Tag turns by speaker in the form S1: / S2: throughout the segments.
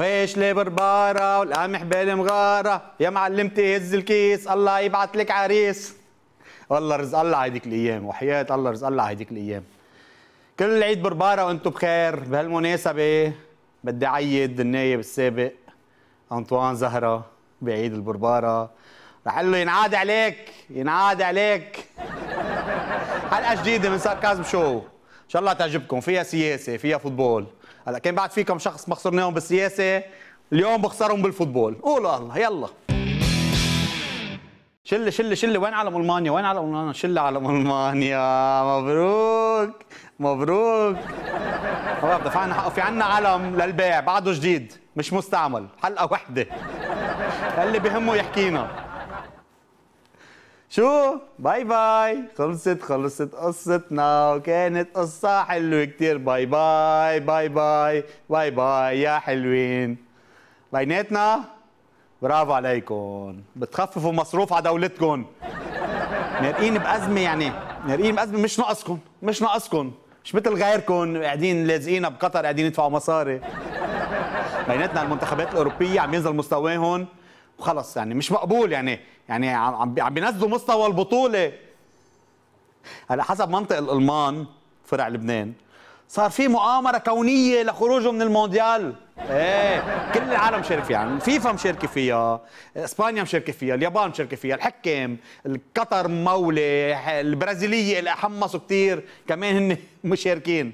S1: ويش لي بربارة والقمح بالمغارة يا معلمتي هز الكيس الله يبعث لك عريس والله رزق الله هيديك الايام وحياة الله رزق الله هيديك الايام كل عيد بربارة وانتم بخير بهالمناسبة بدي عيد النايب السابق انطوان زهرة بعيد البربارة رح له ينعاد عليك ينعاد عليك حلقة جديدة من ساركازم شو ان شاء الله تعجبكم فيها سياسة فيها فوتبول هلا كان بعد في كم شخص ما خسرناهم بالسياسه اليوم بخسرهم بالفوتبول قولوا الله يلا شل شل شل وين علم المانيا وين علم المانيا شل علم المانيا مبروك مبروك خلاص دفعنا حقه في عنا علم للبيع بعده جديد مش مستعمل حلقة وحدة اللي بهمه يحكينا شو باي باي خلصت خلصت قصتنا وكانت قصة حلوة كتير باي باي باي باي باي باي يا حلوين بيناتنا برافو عليكم بتخففوا مصروف على دولتكم نارقين بأزمة يعني نارقين بأزمة مش ناقصكم مش ناقصكم مش مثل غيركم قاعدين لازقين بقطر قاعدين يدفعوا مصاري بيناتنا المنتخبات الأوروبية عم ينزل مستواهم وخلص يعني مش مقبول يعني يعني عم عم بينزلوا مستوى البطوله هلا حسب منطق الالمان فرع لبنان صار في مؤامره كونيه لخروجه من المونديال ايه كل العالم شارك فيها يعني فيفا مشاركه فيها اسبانيا مشاركه فيها اليابان مشاركه فيها الحكام قطر مولي البرازيليه اللي حمصوا كثير كمان هن مشاركين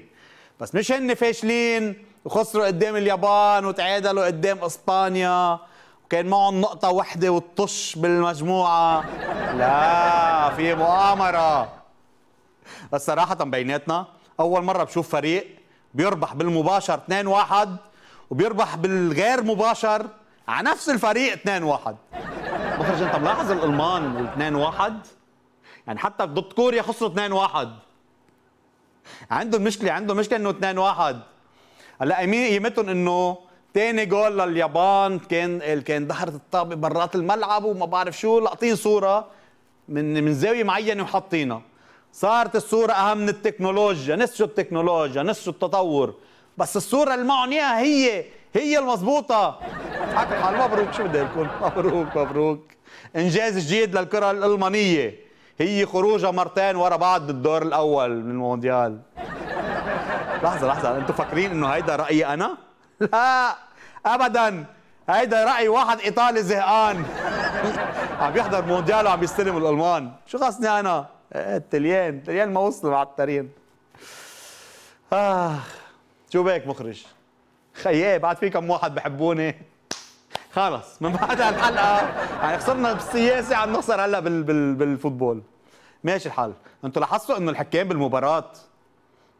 S1: بس مش هن فاشلين وخسروا قدام اليابان وتعادلوا قدام اسبانيا كان معهم نقطة وحدة والطش بالمجموعة لا في مؤامرة بس صراحة بيناتنا أول مرة بشوف فريق بيربح بالمباشر 2-1 وبيربح بالغير مباشر على نفس الفريق 2-1 مخرج انت ملاحظ الالمان 2 2-1 يعني حتى ضد كوريا خسروا 2 1 عندهم مشكله عندهم مشكله انه 2 1 هلا قيمتهم انه تاني جول لليابان كان كان ظهرت الطابه برات الملعب وما بعرف شو لاقطين صوره من من زاويه معينه وحاطينها صارت الصوره اهم من التكنولوجيا نسوا التكنولوجيا نسوا التطور بس الصوره اللي معهم هي هي المضبوطه حكوا حال مبروك شو بدي اقول مبروك مبروك انجاز جديد للكره الالمانيه هي خروجها مرتين ورا بعض بالدور الاول من المونديال لحظه لحظه انتم فاكرين انه هيدا رايي انا لا ابدا هيدا راي واحد ايطالي زهقان عم يحضر مونديال وعم يستلم الالمان شو خصني انا إيه، التليان التليان ما وصلوا على الترين اخ آه، شو بك مخرج خيي بعد في كم واحد بحبوني خلص من بعد
S2: هالحلقه
S1: يعني خسرنا بالسياسه عم نخسر هلا بال بال بالفوتبول ماشي الحال انتم لاحظتوا انه الحكام بالمباراه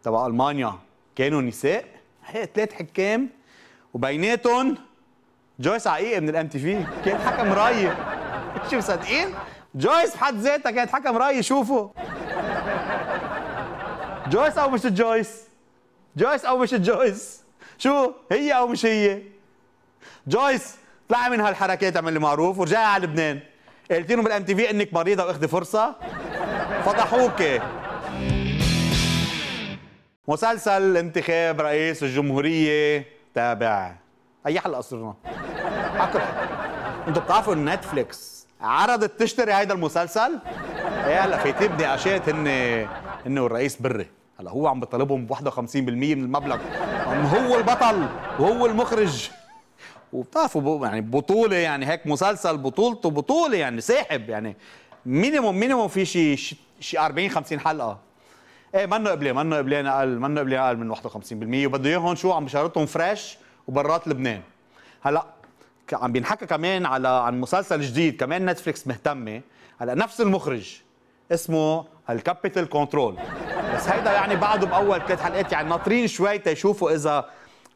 S1: تبع المانيا كانوا نساء هي ثلاث حكام وبيناتهم جويس عقيقة من الام تي في كانت حكم راي مش مصدقين جويس بحد ذاتها كانت حكم راي شوفوا جويس او مش جويس جويس او مش جويس شو هي او مش هي جويس طلعي من هالحركات عمل لي معروف ورجعي على لبنان قلت لهم بالام تي في انك مريضه واخذي فرصه فضحوك مسلسل انتخاب رئيس الجمهوريه تابع اي حلقه صرنا حقك انتوا بتعرفوا ان نتفليكس عرضت تشتري هيدا المسلسل ايه هلا في تبني اشياء ان انه الرئيس بري هلا هو عم بيطالبهم ب 51% من المبلغ هو البطل وهو المخرج وبتعرفوا يعني بطوله يعني هيك مسلسل بطولته بطوله يعني ساحب يعني مينيموم مينيموم في شي شي 40 50 حلقه ايه منه قبلي منه قبلين اقل منه قبلين اقل من 51% وبده اياهم شو عم بشارتهم فريش وبرات لبنان هلا عم بينحكى كمان على عن مسلسل جديد كمان نتفليكس مهتمه هلا نفس المخرج اسمه الكابيتال كنترول بس هيدا يعني بعده باول ثلاث حلقات يعني ناطرين شوي تيشوفوا اذا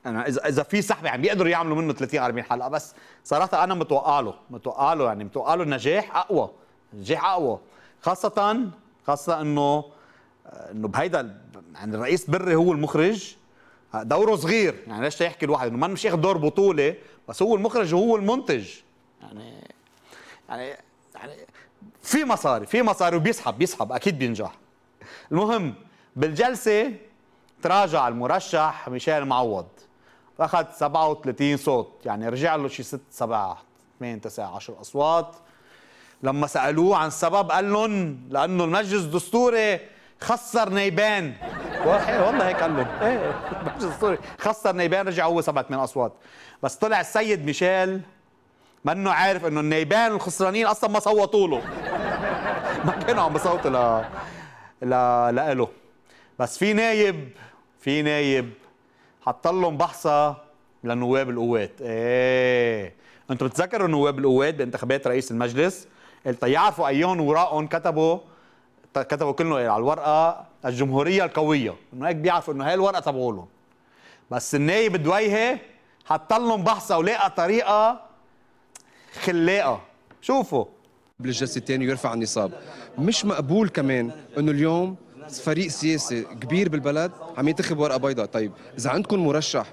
S1: انا اذا اذا في سحب يعني بيقدروا يعملوا منه 30 40 حلقه بس صراحه انا متوقع له متوقع له يعني متوقع له نجاح اقوى نجاح اقوى خاصه خاصه انه انه بهيدا يعني الرئيس بري هو المخرج آه، دوره صغير يعني ليش يحكي الواحد انه ما مش ياخذ دور بطوله بس هو المخرج وهو المنتج يعني يعني يعني في مصاري في مصاري وبيسحب بيسحب اكيد بينجح المهم بالجلسه تراجع المرشح ميشيل معوض اخذ 37 صوت يعني رجع له شي 6 7 8 9 10 اصوات لما سالوه عن السبب قال لهم لانه المجلس الدستوري خسر نيبان والله هيك قال لهم ايه السوري خسر نيبان رجع هو سبعة من اصوات بس طلع السيد ميشيل منه عارف انه النيبان الخسرانين اصلا ما صوتوا له ما كانوا عم بصوتوا ل ل لإله بس في نايب في نايب حط لهم بحصه لنواب القوات ايه انتم بتتذكروا نواب القوات بانتخابات رئيس المجلس اللي يعرفوا ايهم وراءهم كتبوا كتبوا كلهم على الورقه الجمهوريه القويه انه هيك بيعرفوا انه هاي الورقه تبعولهم بس النايب دويهي حط لهم بحث ولقى طريقه خلاقه شوفوا قبل الجلسه الثانيه يرفع النصاب مش مقبول كمان انه اليوم فريق سياسي كبير بالبلد عم ينتخب ورقه بيضاء طيب اذا عندكم مرشح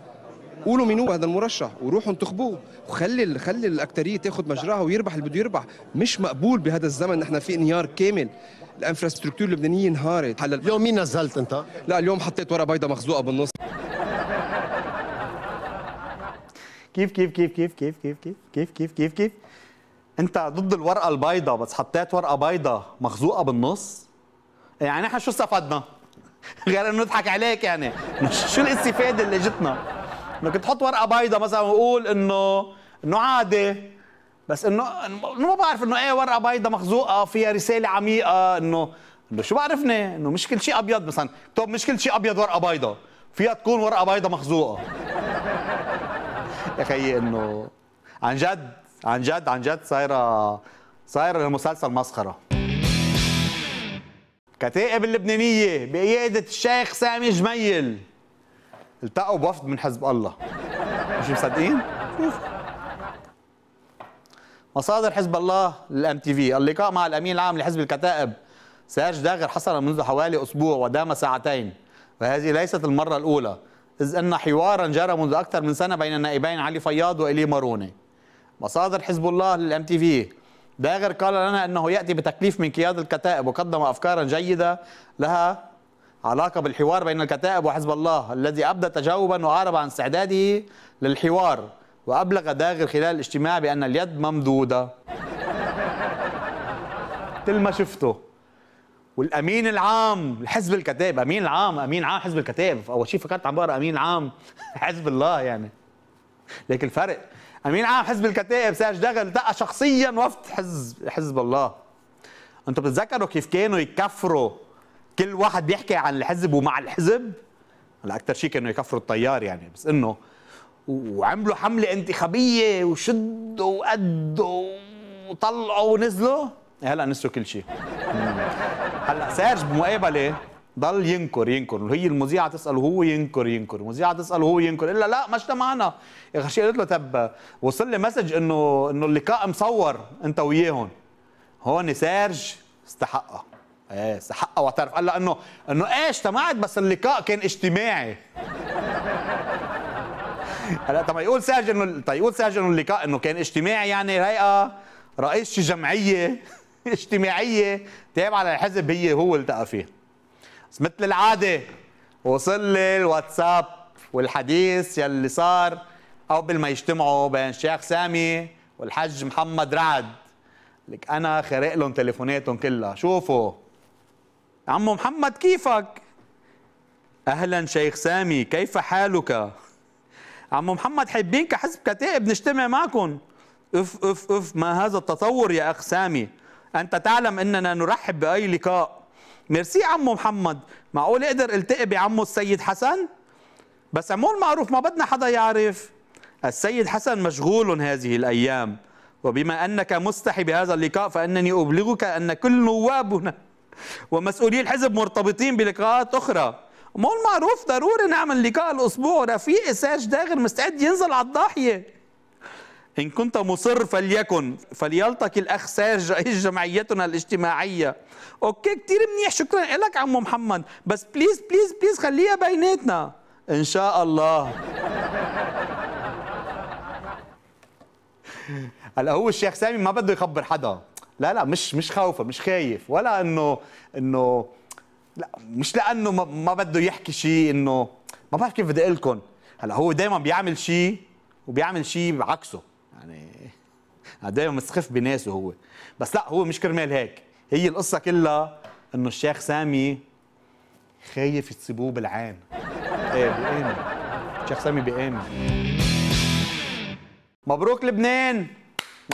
S1: قولوا مين هو هذا المرشح وروحوا انتخبوه وخلي خلي الاكثريه تاخذ مجراها ويربح اللي بده يربح مش مقبول بهذا الزمن نحن في انهيار كامل الانفراستركتور اللبنانيه انهارت هلا اليوم مين نزلت انت؟ لا اليوم حطيت ورقه بيضاء مخزوقه بالنص كيف كيف كيف كيف كيف كيف كيف كيف كيف كيف كيف انت ضد الورقه البيضاء بس حطيت ورقه بيضاء مخزوقه بالنص يعني نحن شو استفدنا غير انه نضحك عليك يعني شو الاستفاده اللي جتنا انك تحط ورقه بيضاء مثلا وقول انه انه عادي بس انه ما بعرف انه ايه ورقه بيضة مخزوقه فيها رساله عميقه انه انه شو بعرفني انه مش كل شيء ابيض مثلا طب مش كل شيء ابيض ورقه بيضة فيها تكون ورقه بيضة مخزوقه يا خيي انه عن جد عن جد عن جد صايره صايره المسلسل مسخره كتائب اللبنانيه بقياده الشيخ سامي جميل التقوا بوفد من حزب الله مش مصدقين؟ شوف مصادر حزب الله للام تي في اللقاء مع الامين العام لحزب الكتائب سيرج داغر حصل منذ حوالي اسبوع ودام ساعتين وهذه ليست المره الاولى اذ ان حوارا جرى منذ اكثر من سنه بين النائبين علي فياض وايلي ماروني مصادر حزب الله للام تي في داغر قال لنا انه ياتي بتكليف من قياده الكتائب وقدم افكارا جيده لها علاقه بالحوار بين الكتائب وحزب الله الذي ابدى تجاوبا واعرب عن استعداده للحوار وأبلغ داغر خلال الاجتماع بأن اليد ممدودة تل ما شفته والامين العام الحزب الكتاب امين العام امين عام حزب الكتاب اول شيء فكرت عم بقرا امين عام حزب الله يعني لكن الفرق امين عام حزب الكتاب سيرج داغر التقى شخصيا وفد حزب حزب الله انتم بتتذكروا كيف كانوا يكفروا كل واحد بيحكي عن الحزب ومع الحزب هلا اكثر شيء كانوا يكفروا الطيار يعني بس انه وعملوا حمله انتخابيه وشدوا وقدوا وطلعوا ونزلوا إيه، هلا نسوا كل شيء هلا سيرج بمقابله ضل ينكر ينكر هي المذيعه تسال وهو ينكر ينكر المذيعه تسال وهو ينكر الا لا ما اجتمعنا آخر شيء قالت له طب وصل لي مسج انه انه اللقاء مصور انت وياهم هون سيرج استحقها ايه استحقها واعترف قال انه انه ايه اجتمعت بس اللقاء كان اجتماعي هلا طب يقول ساجر انه طيب يقول ساجر انه اللقاء انه كان اجتماعي يعني هيئه رئيس جمعيه اجتماعيه تابعه للحزب هي هو التقى فيه بس مثل العاده وصل لي الواتساب والحديث يلي صار قبل ما يجتمعوا بين الشيخ سامي والحج محمد رعد لك انا خارق لهم تليفوناتهم كلها شوفوا عمو محمد كيفك اهلا شيخ سامي كيف حالك عمو محمد حابين كحزب كتائب نجتمع معكم اف اف اف ما هذا التطور يا اخ سامي انت تعلم اننا نرحب باي لقاء ميرسي عمو محمد معقول اقدر التقي بعمو السيد حسن بس عمو المعروف ما بدنا حدا يعرف السيد حسن مشغول هذه الايام وبما انك مستحي بهذا اللقاء فانني ابلغك ان كل نوابنا ومسؤولي الحزب مرتبطين بلقاءات اخرى مول معروف المعروف ضروري نعمل لقاء الاسبوع رفيق ساج داغر مستعد ينزل على الضاحيه ان كنت مصر فليكن فليلتقي الاخ ساج رئيس جمعيتنا الاجتماعيه اوكي كتير منيح شكرا لك عم محمد بس بليز بليز بليز خليها بيناتنا ان شاء الله هلا هو الشيخ سامي ما بده يخبر حدا لا لا مش مش خوفه مش خايف ولا انه انه لا مش لانه ما بده يحكي شيء انه ما بعرف كيف بدي اقول لكم هلا هو دائما بيعمل شيء وبيعمل شيء بعكسه يعني دائما مسخف بناسه هو بس لا هو مش كرمال هيك هي القصه كلها انه الشيخ سامي خايف يتصيبوه بالعين ايه بيآمن الشيخ سامي بيآمن مبروك لبنان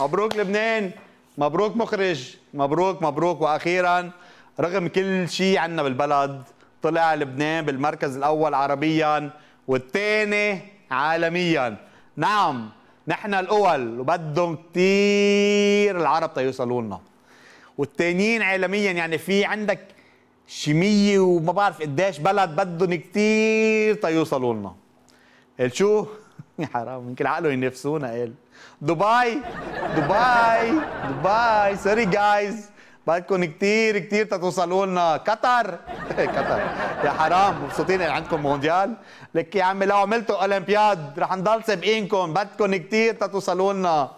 S1: مبروك لبنان مبروك مخرج مبروك مبروك واخيرا رغم كل شيء عنا بالبلد طلع لبنان بالمركز الاول عربيا والثاني عالميا نعم نحن الاول وبدهم كثير العرب تيوصلوا لنا والثانيين عالميا يعني في عندك شي 100 وما بعرف قديش بلد بدهم كثير تيوصلوا لنا قال شو يا حرام يمكن عقله ينافسونا قال دبي دبي دبي سوري جايز بدكم كثير كثير تتوصلوا لنا قطر قطر يا حرام مبسوطين اللي عندكم مونديال لك يا عمي لو عملتوا اولمبياد رح نضل سابقينكم بدكم كثير تتوصلوا لنا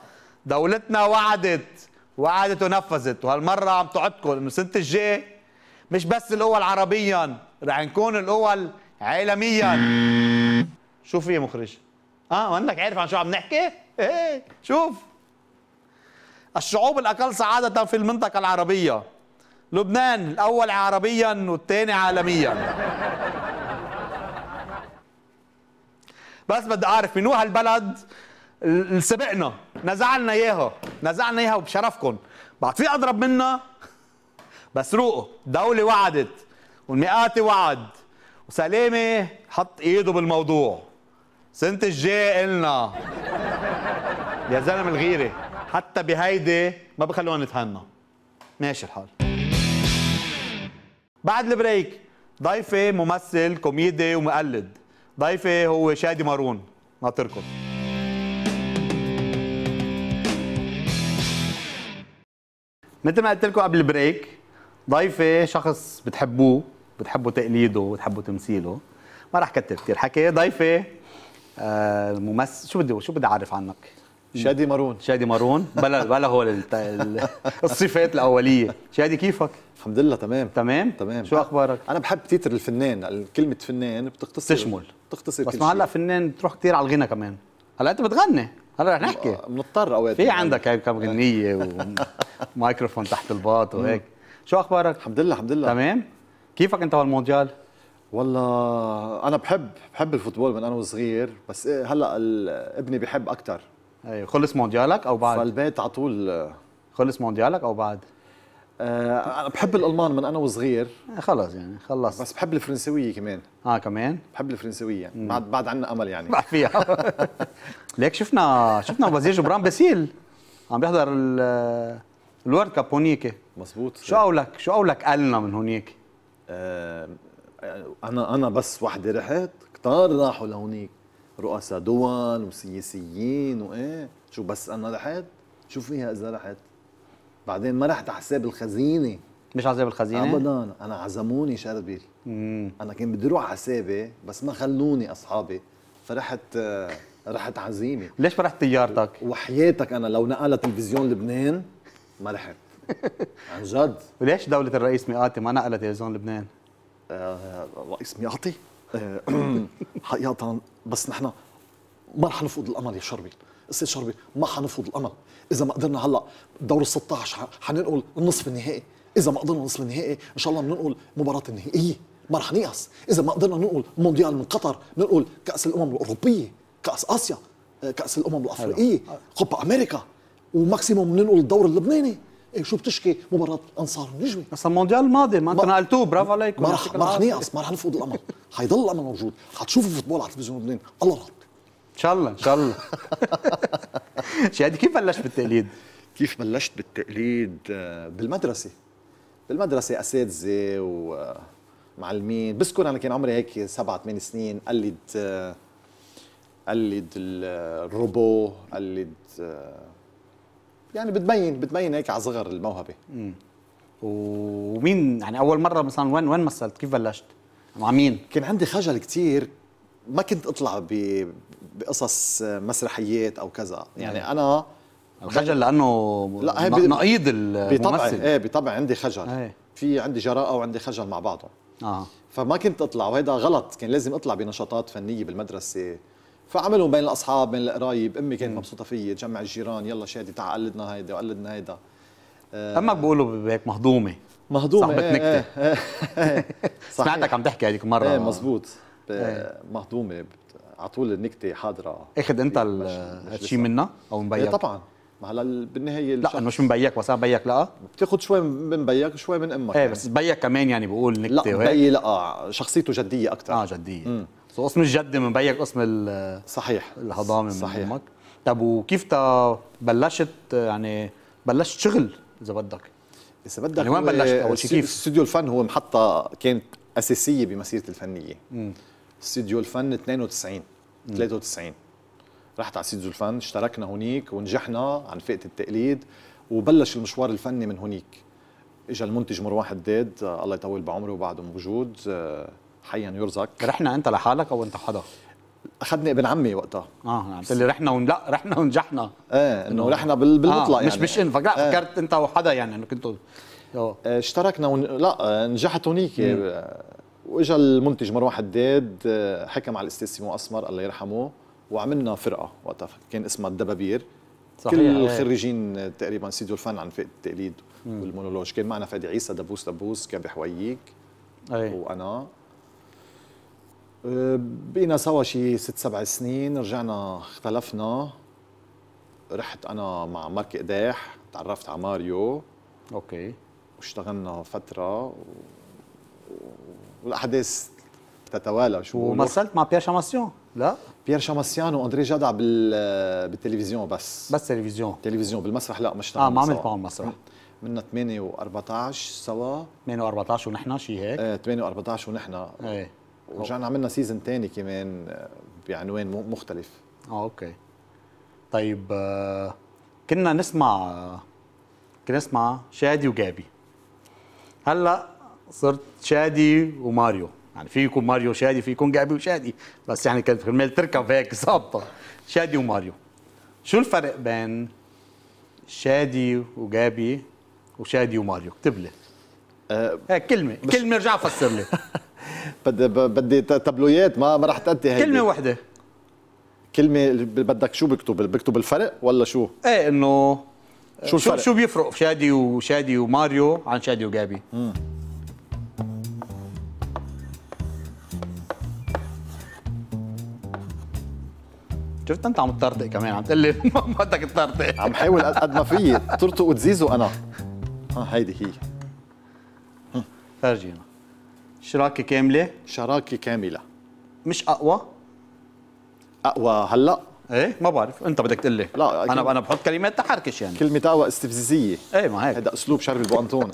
S1: دولتنا وعدت وعدت ونفذت وهالمره عم تعدكم انه السنه الجاي مش بس الاول عربيا رح نكون الاول عالميا شو في مخرج اه وانك عارف عن شو عم نحكي ايه شوف الشعوب الأقل سعادة في المنطقة العربية لبنان الأول عربيا والثاني عالميا بس بدي أعرف من هالبلد اللي سبقنا نزعلنا إياها نزعلنا إياها وبشرفكم بعد في أضرب منا بس روقوا دولة وعدت والمئات وعد وسلامة حط إيده بالموضوع سنة الجاي النا يا زلمة الغيرة حتى بهيدي ما بخلونا نتهنى ماشي الحال بعد البريك ضيفي ممثل كوميدي ومقلد ضيفي هو شادي مارون ناطركم مثل ما قلت لكم قبل البريك ضيفي شخص بتحبوه بتحبوا تقليده وبتحبوا تمثيله ما راح كتر كثير حكي ضيفي آه ممثل شو بدي شو بدي اعرف عنك؟ شادي مارون شادي مارون بلا بلا هو الصفات الاوليه شادي كيفك الحمد لله تمام تمام تمام شو اخبارك انا بحب تيتر الفنان كلمه فنان بتختصر تشمل بتختصر بس ما هلا فنان بتروح كثير على الغنى كمان هلا انت بتغني هلا رح نحكي بنضطر آه، اوقات في يعني. عندك هيك كم غنيه ومايكروفون تحت الباط وهيك شو اخبارك
S3: الحمد لله الحمد لله تمام كيفك انت بالمونديال والله انا بحب بحب الفوتبول من انا وصغير بس إيه، هلا ابني بحب اكثر ايوه خلص مونديالك او بعد فالبيت على طول آه. خلص مونديالك او بعد آه انا بحب الالمان من انا وصغير آه خلص يعني خلص بس بحب الفرنسويه كمان اه كمان بحب الفرنسويه مم. بعد بعد عندنا امل يعني بعد فيها ليك شفنا شفنا وزير جبران
S1: باسيل عم بيحضر آه، الورد كاب هونيك مزبوط شو قولك شو قولك
S3: قالنا من هونيك آه،, آه انا انا بس وحده رحت كتار راحوا لهونيك رؤساء دول وسياسيين وايه شو بس انا رحت شو فيها اذا رحت بعدين ما رحت على حساب الخزينه مش على حساب
S1: الخزينه ابدا
S3: انا عزموني شربل مم. انا كان بدي اروح على حسابي بس ما خلوني اصحابي فرحت آه، رحت عزيمه ليش ما رحت طيارتك وحياتك انا لو نقل تلفزيون لبنان ما رحت عن جد وليش دولة الرئيس مئاتي ما نقلت تلفزيون لبنان؟ آه رئيس مئاتي؟ آه، حقيقة بس نحن ما رح نفقد الامل يا شربي استاذ شربي ما حنفقد الامل اذا ما قدرنا هلا دور ال 16 حننقل النصف النهائي اذا ما قدرنا نصف النهائي ان شاء الله بننقل المباراه النهائيه ما رح نيأس اذا ما قدرنا ننقل مونديال من قطر ننقل كاس الامم الاوروبيه كاس اسيا آه، كاس الامم الافريقيه كوبا امريكا وماكسيموم ننقل الدور اللبناني إيه، شو بتشكي مباراه انصار النجمه بس المونديال الماضي ما انت
S1: نقلتوه برافو عليكم ما رح ما رح نيأس
S3: ما رح نفقد الامل حيضل الامل موجود حتشوفوا فوتبول على تلفزيون لبنان الله رب ان شاء الله ان شاء الله شادي كيف بلشت بالتقليد؟ كيف بلشت بالتقليد؟ آه، بالمدرسه بالمدرسه اساتذه ومعلمين بذكر انا كان عمري هيك سبعة ثمان سنين قلد آه، قلد آه، الروبو قلد يعني بتبين بتبين هيك على صغر الموهبه امم ومين يعني اول مره مثلا وين وين مثلت كيف بلشت مع مين كان عندي خجل كثير ما كنت اطلع ب... بقصص مسرحيات او كذا يعني مم. انا الخجل لانه لا هي ب... نقيض الممثل ايه بطبع عندي خجل هي. إيه. في عندي جراءه وعندي خجل مع بعضهم اه فما كنت اطلع وهذا غلط كان لازم اطلع بنشاطات فنيه بالمدرسه فعملهم بين الاصحاب بين القرايب امي كانت مبسوطه في تجمع الجيران يلا شادي تعال قلدنا هيدا وقلدنا هيدا آه امك
S1: بقولوا هيك مهضومه مهضومه صاحبة إيه، نكته إيه، إيه. سمعتك عم تحكي هذيك مره ايه مزبوط
S3: مهضومه على طول النكته حاضره اخذ انت هالشيء منها او من بيك طبعا ما هلا بالنهايه لا مش من بيك وسام بيك لا بتاخذ شوي من بيك وشوي من امك ايه يعني. بس
S1: بيك كمان يعني بقول نكته لا بيي لا شخصيته جديه اكثر اه جديه قسم الجد من بيك قسم صحيح الهضامه صحيح. من امك طب وكيف تا بلشت يعني بلشت شغل اذا بدك اذا بدك يعني وين بلشت اول شيء كيف؟
S3: استوديو الفن هو محطه كانت اساسيه بمسيرتي الفنيه استوديو الفن 92 مم. 93 رحت على استوديو الفن اشتركنا هونيك ونجحنا عن فئه التقليد وبلش المشوار الفني من هونيك اجى المنتج مروان حداد آه، الله يطول بعمره وبعده موجود آه، حيا يرزق رحنا انت لحالك او انت حدا اخذني ابن عمي وقتها
S1: اه قلت لي رحنا ون... لا رحنا ونجحنا
S3: ايه انه رحنا بال... بالمطلق آه يعني مش مش انت فكرت, آه. فكرت انت وحدا يعني انه كنتوا إيه، اشتركنا ون... لا نجحت هونيك واجا المنتج مروان حداد حكم على الاستاذ سيمو اسمر الله يرحمه وعملنا فرقه وقتها كان اسمها الدبابير صحيح كل إيه. الخريجين تقريبا سيدو الفن عن فئه التقليد والمونولوج كان معنا فادي عيسى دبوس دبوس كان بحويك أيه. وانا بقينا سوا شي ست سبع سنين رجعنا اختلفنا رحت انا مع مارك قداح تعرفت على ماريو اوكي واشتغلنا فتره و... والاحداث تتوالى شو ومثلت مع بيير شاماسيون لا بيير شاماسيان واندري جدع بال... بالتلفزيون بس بس تلفزيون تلفزيون بالمسرح لا ما اشتغلنا اه ما عملت معهم مسرح منا 8 و14 سوا 8 و14 ونحن شيء هيك ايه 8 و14 ونحن ايه ورجعنا عملنا سيزون ثاني كمان آه، بعنوان مختلف اه اوكي طيب آه،
S1: كنا نسمع آه، كنا نسمع شادي وجابي هلا صرت شادي وماريو يعني في يكون ماريو شادي في يكون جابي وشادي بس يعني كانت كرمال تركب هيك ظابطه شادي وماريو شو الفرق بين شادي وجابي وشادي وماريو اكتب لي أه هيك كلمه كلمه ارجع فسر لي
S3: بدي بدي تابلويات ما ما راح تأدي هيدي كلمه وحده كلمه بدك شو بكتب بكتب الفرق ولا شو
S1: ايه انه شو الفرق شو بيفرق شادي وشادي وماريو عن شادي وجابي
S3: شفت انت عم تطرطق كمان عم تقول لي ما بدك تطرطق عم حاول قد ما فيي طرطق وتزيزو انا ها آه، هيدي هي فرجينا شراكه كامله شراكه كامله مش اقوى اقوى هلا ايه ما بعرف انت بدك تقول لي لا انا انا بحط كلمات تحركش يعني كلمه اقوى استفزازيه ايه ما هيك هذا اسلوب شرب ابو انطون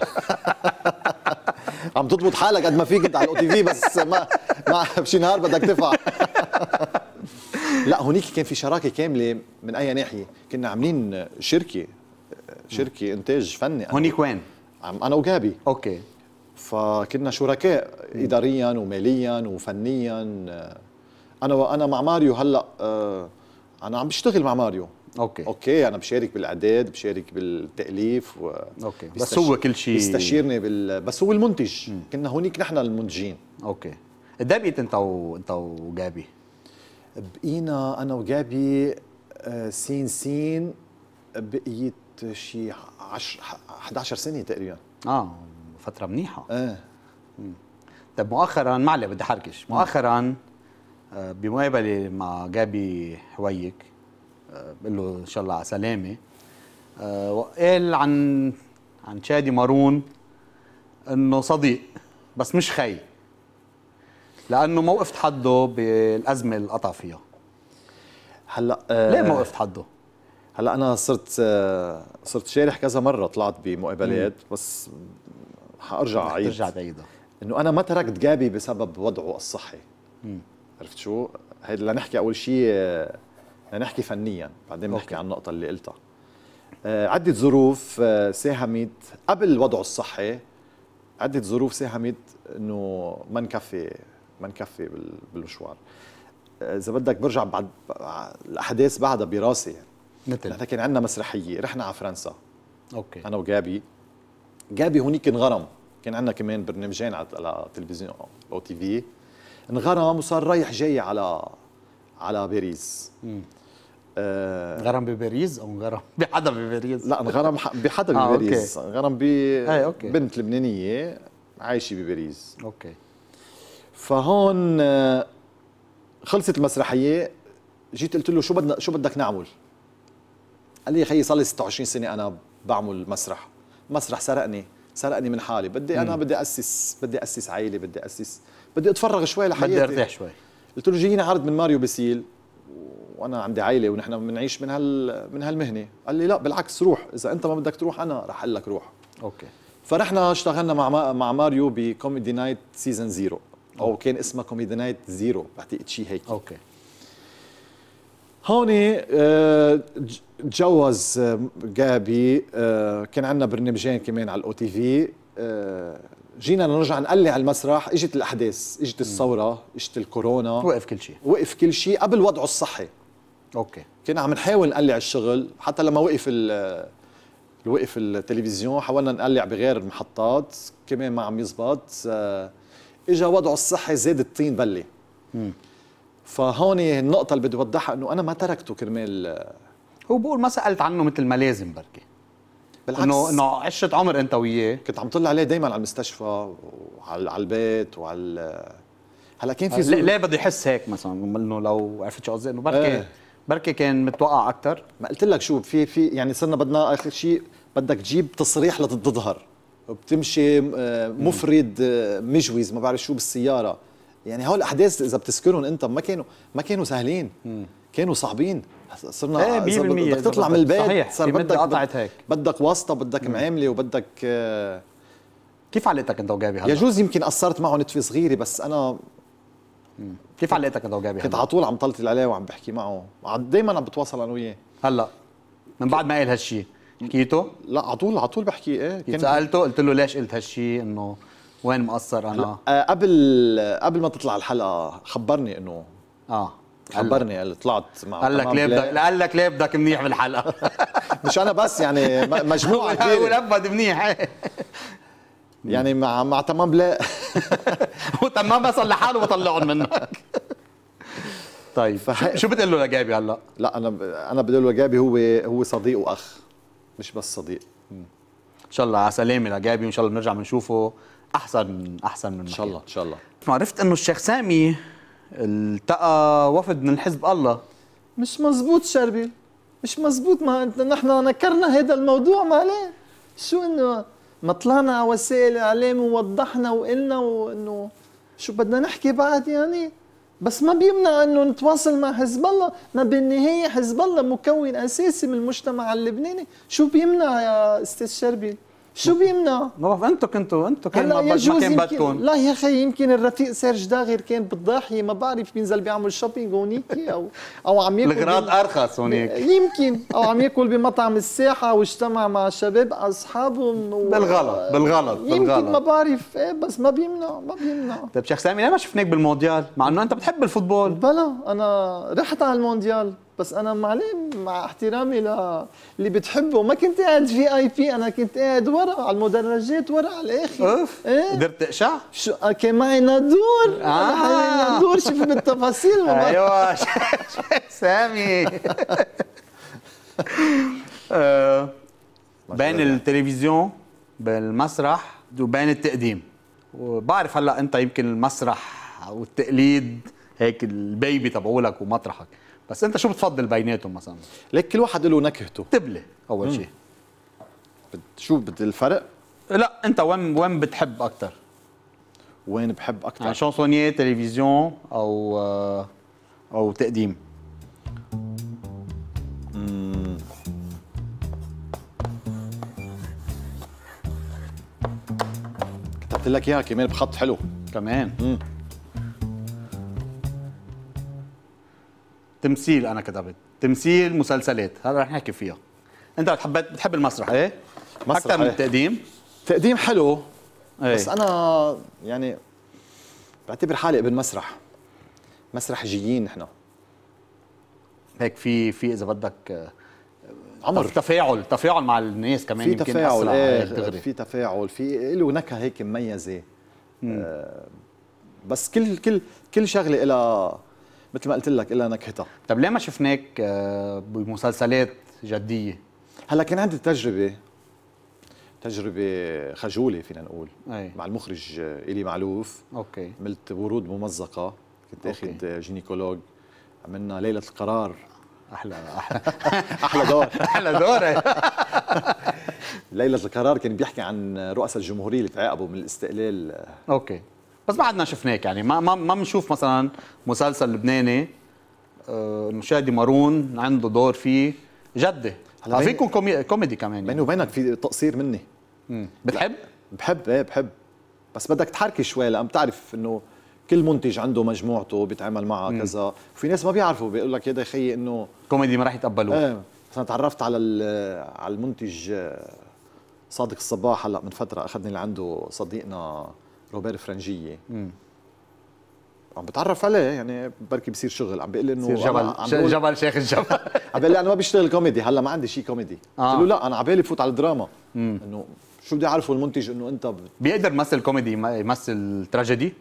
S3: عم تضبط حالك قد ما فيك انت على الاو تي في بس ما ما بشي نهار بدك تفع لا هونيك كان في شراكه كامله من اي ناحيه كنا عاملين شركه شركه انتاج فني هونيك وين؟ انا وجابي اوكي فكنا شركاء اداريا وماليا وفنيا آه، انا انا مع ماريو هلا آه، انا عم بشتغل مع ماريو اوكي اوكي انا بشارك بالاعداد بشارك بالتاليف و... اوكي بس هو كل شيء بيستشيرني بال... بس هو المنتج م. كنا هونيك نحن المنتجين اوكي قد بقيت انت و... انت وجابي بقينا انا وجابي آه، سين سين بقيت شيء 10 عش... 11 سنه تقريبا اه فتره منيحه
S1: ايه طيب مؤخرا معلي بدي حركش مؤخرا آه، بمقابله مع جابي حويك آه، بقول له ان شاء الله على سلامه آه، وقال عن عن شادي مارون انه صديق بس مش خي لانه ما وقفت حده بالازمه
S3: اللي قطع فيها هلا ليه ما وقفت حده؟ هلا انا صرت صرت شارح كذا مره طلعت بمقابلات بس حارجع عيد ترجع تعيدها انه انا ما تركت جابي بسبب وضعه الصحي مم. عرفت شو؟ هيدا لنحكي اول شيء لنحكي فنيا بعدين بنحكي عن النقطه اللي قلتها آه، عدة ظروف آه، ساهمت قبل وضعه الصحي عدة ظروف ساهمت انه ما نكفي ما نكفي بالمشوار آه، اذا بدك برجع بعد الاحداث بعدها براسي مثل كان عندنا مسرحيه رحنا على فرنسا اوكي انا وجابي جابي هونيك انغرم كان عندنا كمان برنامجين على تلفزيون او تي في انغرم وصار رايح جاي على على باريس آه انغرم بباريس او انغرم بحدا بباريس لا انغرم بحدا آه، بباريس آه، انغرم ببنت لبنانيه عايشه بباريس اوكي فهون آه، خلصت المسرحيه جيت قلت له شو بدنا شو بدك نعمل؟ قال لي خيي صار لي 26 سنه انا بعمل مسرح مسرح سرقني سرقني من حالي بدي انا بدي اسس بدي اسس عائله بدي اسس بدي اتفرغ شوي لحياتي بدي ارتاح شوي قلت له جايين عرض من ماريو بسيل وانا عندي عائله ونحن بنعيش من هال من هالمهنه قال لي لا بالعكس روح اذا انت ما بدك تروح انا رح اقول لك روح اوكي فرحنا اشتغلنا مع مع ماريو بكوميدي نايت سيزون زيرو او كان اسمها كوميدي نايت زيرو بعتقد شيء هيك اوكي هون تجوز آه، آه، جابي آه، كان عندنا برنامجين كمان على الاو تي في جينا نرجع نقلع على المسرح اجت الاحداث اجت الثوره اجت الكورونا وقف كل شيء وقف كل شيء قبل وضعه الصحي اوكي كنا عم نحاول نقلع الشغل حتى لما وقف وقف التلفزيون حاولنا نقلع بغير المحطات كمان ما عم يزبط اجى وضعه الصحي زاد الطين بله فهون النقطة اللي بدي أوضحها إنه أنا ما تركته كرمال هو بقول ما سألت عنه مثل ما لازم بركي بالعكس انه انه عشره عمر انت وياه كنت عم طلع عليه دائما على المستشفى وعلى البيت وعلى هلا كان في زور... ليه بده يحس هيك مثلا انه لو عرفت شو قصدي انه بركي آه. بركي كان متوقع اكثر ما قلت لك شو في في يعني صرنا بدنا اخر شيء بدك تجيب تصريح لتتظهر بتمشي آه، مفرد آه، مجوز ما بعرف شو بالسياره يعني هول الاحداث اذا بتذكرهم انت ما كانوا ما كانوا سهلين كانوا صعبين صرنا ايه بدك تطلع من البيت صحيح صار بدك قطعت هيك بدك واسطه بدك معامله وبدك آه كيف علاقتك انت وجابي هلا؟ يجوز يمكن قصرت معه نتفه صغيره بس انا مم. كيف علاقتك انت وجابي هلا؟ كنت على طول عم طلطل عليه وعم بحكي معه دائما عم بتواصل انا وياه هلا من بعد ما قال هالشيء حكيته؟ لا على طول على طول بحكي ايه كنت سالته قلت له ليش قلت هالشيء انه وين
S1: مقصر انا؟
S3: آه، قبل قبل ما تطلع الحلقه خبرني انه اه خبرني قال طلعت مع قال لك ليه بدك
S1: قال لك ليه بدك منيح بالحلقه مش
S3: انا بس يعني مجموعه كثير هو
S1: لبد منيح إيه.
S3: يعني مع مع تمام بلاء
S1: وتمام بس لحاله بطلعهم منك
S3: طيب فح... شو بتقول له لجابي هلا؟ لا انا ب... انا بقول له لجابي هو هو صديق واخ مش بس صديق ان شاء الله على سلامه لجابي وان شاء الله بنرجع بنشوفه
S1: احسن احسن من ان شاء الله ان شاء الله ما عرفت انه الشيخ سامي التقى وفد من حزب الله
S2: مش مزبوط شربي مش مزبوط ما انت نحن نكرنا هذا الموضوع ما ليه شو انه ما طلعنا على وسائل الاعلام ووضحنا وقلنا وانه شو بدنا نحكي بعد يعني بس ما بيمنع انه نتواصل مع حزب الله ما بالنهايه حزب الله مكون اساسي من المجتمع اللبناني شو بيمنع يا استاذ شربي شو بيمنع؟ ما بعرف انتم كنتوا انتم كان ما, كان بدكم لا يا اخي يمكن الرفيق سيرج داغر كان بالضاحيه ما بعرف بينزل بيعمل شوبينج هونيك او او عم ياكل الغراض ارخص هونيك يمكن او عم ياكل بمطعم الساحه واجتمع مع شباب اصحابهم و... بالغلط
S1: بالغلط يمكن بالغلط. ما
S2: بعرف ايه بس ما بيمنع ما بيمنع
S1: طيب شيخ سامي ليه ما شفناك بالمونديال مع انه انت بتحب الفوتبول
S2: بلا انا رحت على المونديال بس انا مع مع احترامي ل اللي بتحبه ما كنت قاعد في اي بي انا كنت قاعد ورا على المدرجات ورا على الاخر اوف ايه قدرت تقشع؟ شو كان معي نادور آه. انا نادور شوف بالتفاصيل ايوه سامي
S1: آه، بين التلفزيون بالمسرح وبين التقديم وبعرف هلا انت يمكن المسرح والتقليد هيك البيبي تبعولك ومطرحك بس انت شو بتفضل بيناتهم مثلا ليك كل واحد له نكهته تبلي اول شيء شو بت الفرق لا انت وين وين بتحب اكثر وين بحب اكثر يعني شانسونيه تلفزيون او آه، او تقديم
S3: كتبت لك اياها كمان بخط حلو كمان مم.
S1: تمثيل انا كتبت تمثيل مسلسلات هلا رح نحكي فيها انت
S3: حبيت بتحب المسرح ايه مسرح اكثر من التقديم إيه. تقديم حلو ايه؟ بس انا يعني بعتبر حالي ابن مسرح مسرحجيين نحن هيك في في اذا بدك آه، عمر تفاعل
S1: تفاعل مع الناس كمان في تفاعل ايه في
S3: تفاعل في له نكهه هيك مميزه آه بس كل كل كل شغله لها مثل ما قلت لك إلا نكهتها طب ليه ما شفناك آه، بمسلسلات جدية؟ هلا كان عندي تجربة تجربة خجولة فينا نقول أي. مع المخرج إلي معلوف أوكي عملت ورود ممزقة كنت أخذ جينيكولوج عملنا ليلة القرار أحلى أحلى أحلى دور أحلى دور إيه. ليلة القرار كان بيحكي عن رؤساء الجمهورية اللي تعاقبوا من الاستقلال
S1: أوكي بس بعدنا شفناك يعني ما ما ما بنشوف مثلا مسلسل لبناني انه شادي مارون عنده دور فيه جده هلا فيكم كومي...
S3: كوميدي كمان بيني وبينك في تقصير مني مم. بتحب؟ بحب ايه بحب بس بدك تحركي شوي لان بتعرف انه كل منتج عنده مجموعته بيتعامل معها مم. كذا وفي ناس ما بيعرفوا بيقول لك يا خيي انه كوميدي ما راح يتقبلوه ايه مثلا تعرفت على على المنتج آه، صادق الصباح هلا من فتره اخذني لعنده صديقنا روبير فرنجيه مم. عم بتعرف عليه يعني بركي بصير شغل عم بيقول انه جبل بقول
S1: جبل شيخ الجبل
S3: عم بيقول لي انا ما بشتغل كوميدي هلا ما عندي شيء كوميدي آه. قلت له آه. لا انا على بالي فوت على الدراما انه شو بدي اعرفه المنتج انه انت بت...
S1: بيقدر يمثل كوميدي
S3: يمثل تراجيدي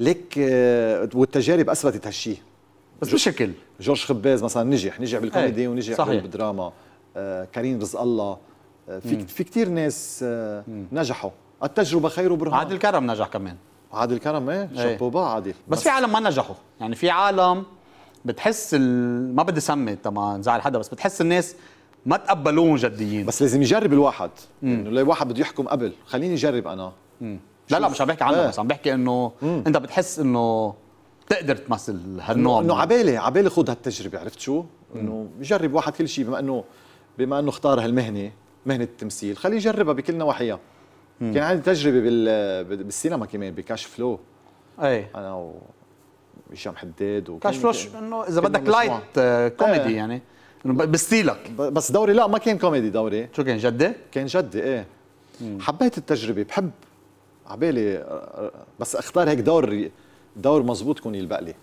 S3: ليك آه، والتجارب اثبتت هالشيء بس جو... بشكل جورج خباز مثلا نجح نجح بالكوميدي ايه. ونجح صحيح. بالدراما آه كريم رزق الله آه، في في كثير ناس نجحوا التجربه خير برهان عادل كرم نجح كمان عادل كرم ايه, إيه. با عادل بس, بس في عالم ما نجحوا يعني في عالم
S1: بتحس ال... ما بدي سمي طبعا زعل حدا بس بتحس الناس ما تقبلوهم
S3: جديين بس لازم يجرب الواحد انه يعني واحد بده يحكم قبل خليني اجرب انا مم. لا لا مش عم بحكي عنه إيه. بس عم بحكي انه انت بتحس انه تقدر تمثل هالنوع انه عبالي عبالي خذ هالتجربه عرفت شو؟ انه يجرب واحد كل شيء بما انه بما انه اختار هالمهنه مهنه التمثيل خليه يجربها بكل نواحيها كان عندي تجربه بال... بالسينما كمان بكاش فلو اي انا و هشام حداد كاش فلو انه اذا بدك لايت كوميدي آه، ايه. يعني بستيلك بس دوري لا ما كان كوميدي دوري شو كان جدي؟ كان جدي ايه مم. حبيت التجربه بحب عبالي آه، آه، بس اختار هيك دور دور مزبوط يكون يلبق لي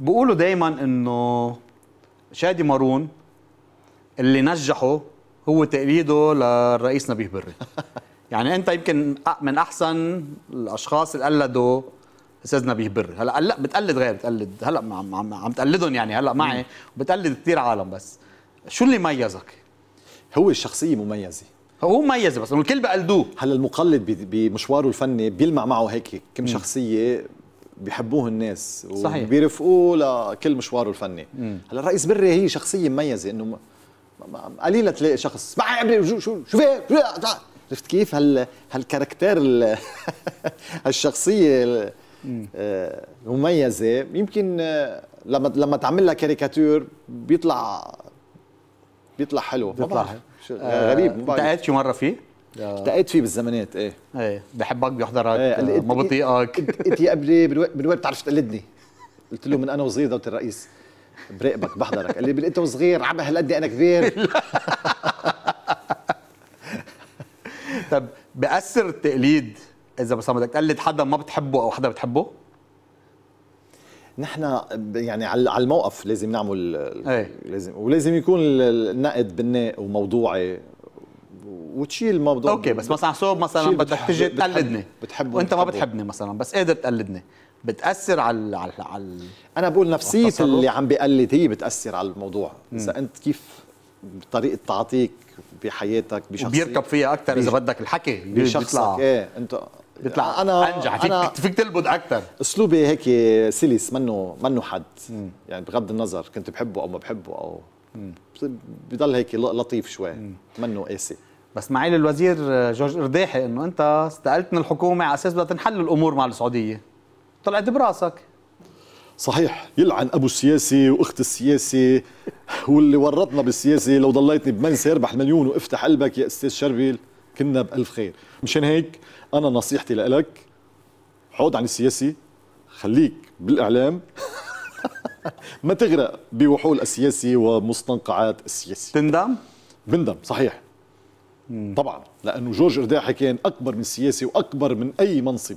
S3: بقولوا دائما
S1: انه شادي مارون اللي نجحه هو تقليده للرئيس نبيه بري يعني انت يمكن من احسن الاشخاص اللي قلدوا استاذ نبيه بر هلا لا بتقلد غير بتقلد هلا عم عم, عم تقلدهم يعني هلا معي بتقلد كثير عالم بس شو اللي ميزك هو الشخصية
S3: مميزه هو مميز بس الكل بقلدوه هلا المقلد بمشواره الفني بيلمع معه هيك كم شخصيه بيحبوه الناس صحيح وبيرفقوه لكل مشواره الفني هلا الرئيس بري هي شخصيه مميزه انه قليله تلاقي شخص شو شو شو في عرفت كيف هال هالكاركتير الشخصيه هالشخصيه آه، يمكن آه، لما لما تعمل لها كاريكاتير بيطلع بيطلع حلو بيطلع آه، غريب التقيت شي مره فيه؟ التقيت فيه بالزمانات ايه ايه بحبك بيحضرك إيه، ما بطيقك انت يا ابني من وين بتعرف تقلدني؟ قلت له من انا وصغير دوله الرئيس براقبك بحضرك قال لي انت وصغير عم هالقد انا كبير طب بأثر التقليد اذا بس بدك تقلد
S1: حدا ما بتحبه او حدا بتحبه
S3: نحن يعني على الموقف لازم نعمل ايه. لازم ولازم يكون النقد بناء وموضوعي وتشيل الموضوع اوكي بس
S1: مثلا صوب مثلا بدك تجي تقلدني بتحب وانت ما بتحبني
S3: مثلا بس قادر تقلدني بتاثر على على, على انا بقول نفسيه اللي عم بقلد هي بتاثر على الموضوع اذا انت كيف طريقه تعاطيك بحياتك بشخصيتك بيركب فيها اكثر اذا بدك الحكي بشخصك ايه انت بيطلع انا انجح فيك, أنا فيك تلبد اكثر اسلوبي هيك سلس منه منه حد مم. يعني بغض النظر كنت بحبه او ما بحبه او بضل هيك لطيف شوي منه قاسي بس معالي الوزير
S1: جورج ارداحي انه انت استقلت من الحكومه على اساس بدها تنحل الامور مع السعوديه
S3: طلعت براسك صحيح يلعن ابو السياسي واخت السياسي واللي ورطنا بالسياسه لو ضليتني بمنسى اربح المليون وافتح قلبك يا استاذ شربيل كنا بالف خير مشان هيك انا نصيحتي لك عود عن السياسي خليك بالاعلام ما تغرق بوحول السياسي ومستنقعات السياسي تندم بندم صحيح مم. طبعا لانه جورج ارداحي كان اكبر من السياسي واكبر من اي منصب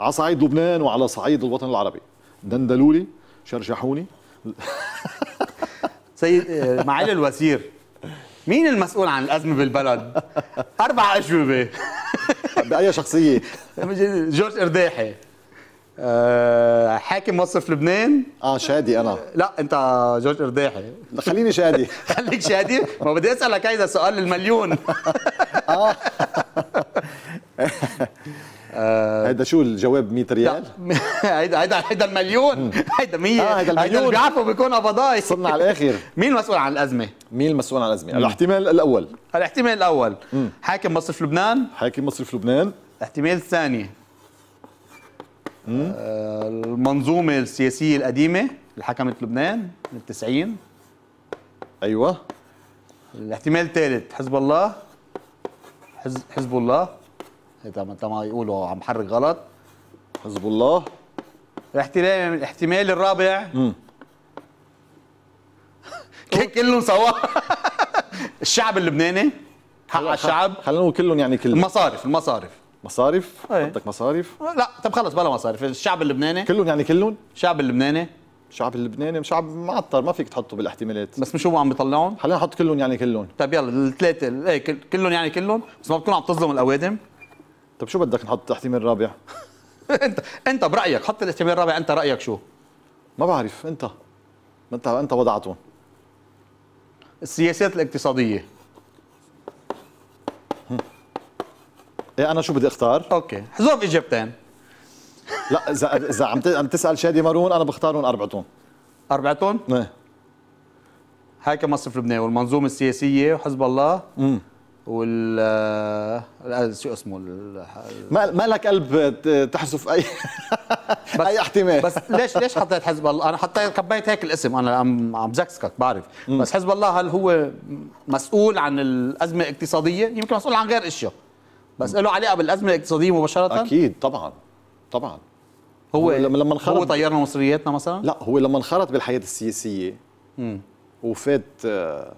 S3: على صعيد لبنان وعلى صعيد الوطن العربي دندلوا لي شرشحوني سيد آه، معالي الوزير مين المسؤول عن
S1: الازمه بالبلد؟ اربع اجوبه باي شخصيه؟ جورج ارداحي آه، حاكم مصرف لبنان اه شادي انا لا انت جورج ارداحي خليني شادي خليك شادي ما بدي اسالك هيدا سؤال المليون اه
S3: آه، هيدا شو الجواب 100 ريال؟
S1: هيدا هيدا هيدا المليون هيدا 100 آه هيدا المليون بيعرفوا بيكون قبضاي صرنا على الاخر مين المسؤول عن الازمه؟ مين المسؤول عن الازمه؟
S3: الاحتمال الاول
S1: الاحتمال الاول حاكم مصرف لبنان حاكم مصرف لبنان الاحتمال الثاني آه، المنظومه السياسيه القديمه اللي حكمت لبنان من 90 ايوه الاحتمال الثالث حزب الله حزب الله طب ما يقولوا عم حرك غلط حزب الله الاحتمال الاحتمال الرابع
S3: كلهم سوا الشعب اللبناني حق على الشعب خلينا نقول كلهم يعني كلهم المصارف المصارف مصارف بدك إيه. مصارف لا طب خلص بلا مصارف الشعب اللبناني كلهم يعني كلهم الشعب اللبناني الشعب اللبناني شعب معطر ما فيك تحطه بالاحتمالات بس مش هو عم بيطلعهم خلينا نحط كلهم يعني كلهم طيب يلا الثلاثه إيه، كلهم يعني كلهم بس ما بتكون عم تظلم الاوادم طب شو بدك نحط احتمال رابع؟
S1: انت انت برايك حط الاحتمال الرابع انت رايك شو؟ ما بعرف انت ما
S3: انت انت وضعتهم
S1: السياسات الاقتصاديه
S3: إيه انا شو بدي اختار؟ اوكي حذف اجابتين لا اذا اذا عم عم تسال شادي مارون انا بختارهم اربعتهم اربعتهم؟ ايه
S1: هاي كمصرف لبنان والمنظومه السياسيه وحزب الله امم وال آه، آه، شو اسمه ال... ما لك قلب تحذف اي بس اي احتمال بس ليش ليش حطيت حزب الله؟ انا حطيت كبيت هيك الاسم انا عم عم زكسكك بعرف م. بس حزب الله هل هو مسؤول عن الازمه الاقتصاديه؟ يمكن مسؤول عن غير اشياء بس له علاقه بالازمه الاقتصاديه مباشره؟ اكيد طبعا طبعا هو, هو لما انخرط هو طيرنا
S3: مصرياتنا مثلا؟ لا هو لما انخرط بالحياه السياسيه م. وفات آه،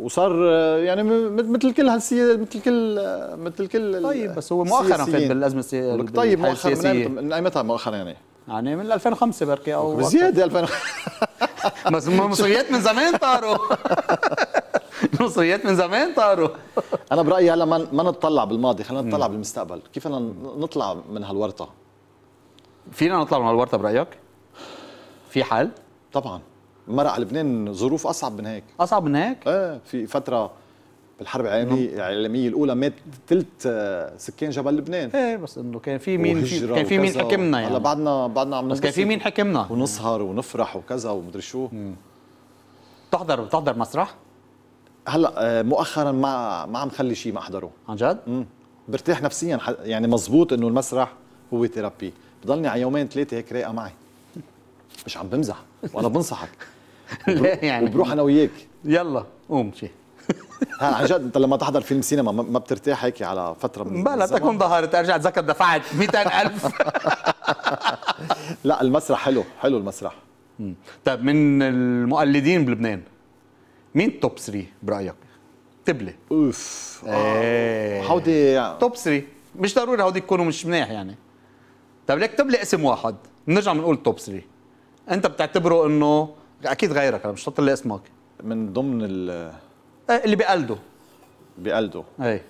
S3: وصار يعني مثل كل هالسي مثل كل مثل كل طيب بس هو مؤخرا فات بالازمه طيب مؤخرا من ايمتى مؤخرا يعني؟ يعني من 2005 بركي او بزياده 2005
S2: بس مصريات من زمان طاروا
S3: مصريات من زمان طاروا انا برايي هلا ما ما نتطلع بالماضي خلينا نتطلع بالمستقبل كيف بدنا نطلع من هالورطه فينا نطلع من هالورطه برايك في حل طبعا مر على لبنان ظروف اصعب من هيك اصعب من هيك؟ ايه في فتره بالحرب العالميه نعم. العالميه الاولى مات ثلث آه، سكان جبل لبنان ايه بس انه كان في مين كان في مين حكمنا يعني هلا بعدنا بعدنا عم بس كان في مين حكمنا ونسهر ونفرح وكذا ومدري شو بتحضر بتحضر مسرح؟ هلا آه، مؤخرا ما ما عم خلي شيء ما احضره عن جد؟ امم برتاح نفسيا يعني مزبوط انه المسرح هو ثيرابي بضلني على يومين ثلاثه هيك رايقه معي مش عم بمزح وانا بنصحك لا يعني وبروح انا وياك يلا قوم شي ها عن جد انت لما تحضر فيلم سينما ما بترتاح هيك على فتره من بلا تكون
S1: ظهرت ارجع اتذكر دفعت 200000
S3: لا المسرح حلو حلو المسرح
S1: طيب من المقلدين بلبنان مين توب 3 برايك؟ تبلي اوف ايه هودي توب 3 مش ضروري هودي يكونوا مش مناح يعني طيب ليك تبلي اسم واحد بنرجع بنقول توب 3 انت بتعتبره انه اكيد غيرك انا مش شرط اللي اسمك من ضمن ال آه، اللي بقلده بقلده اي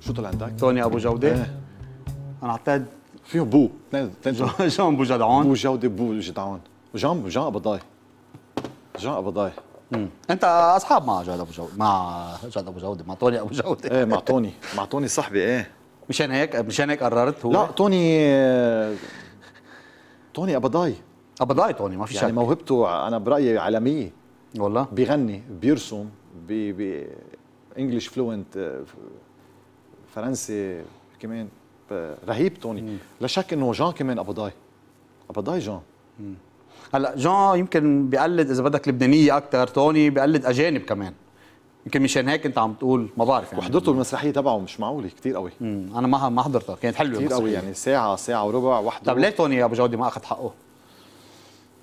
S1: شو طلع عندك؟ توني ابو جوده ايه
S3: انا عطيت فيه بو جان بو جدعون بو جوده بو جدعون جان جان ابضاي جان ضاي مم. انت اصحاب مع جاد ابو جوده مع جاد ابو جوده مع طوني ابو جوده ايه مع طوني مع طوني صاحبي ايه مشان
S1: هيك مشان هيك قررت هو لا
S3: طوني طوني ابضاي ابضاي طوني ما في يعني شك يعني موهبته انا برايي عالميه والله بيغني بيرسم بي بي انجلش فلوينت فرنسي كمان رهيب طوني لا شك انه جان كمان ابضاي ابضاي جان مم.
S1: هلا جون يمكن بيقلد اذا بدك لبنانيه اكثر توني بيقلد اجانب كمان يمكن مشان هيك انت عم تقول ما بعرف يعني وحضرته المسرحيه تبعه مش معقوله كثير قوي مم. انا ما ما حضرتها كانت حلوه كثير قوي يعني
S3: ساعه ساعه وربع وحده طب ليه
S1: توني ابو جودي ما اخذ حقه؟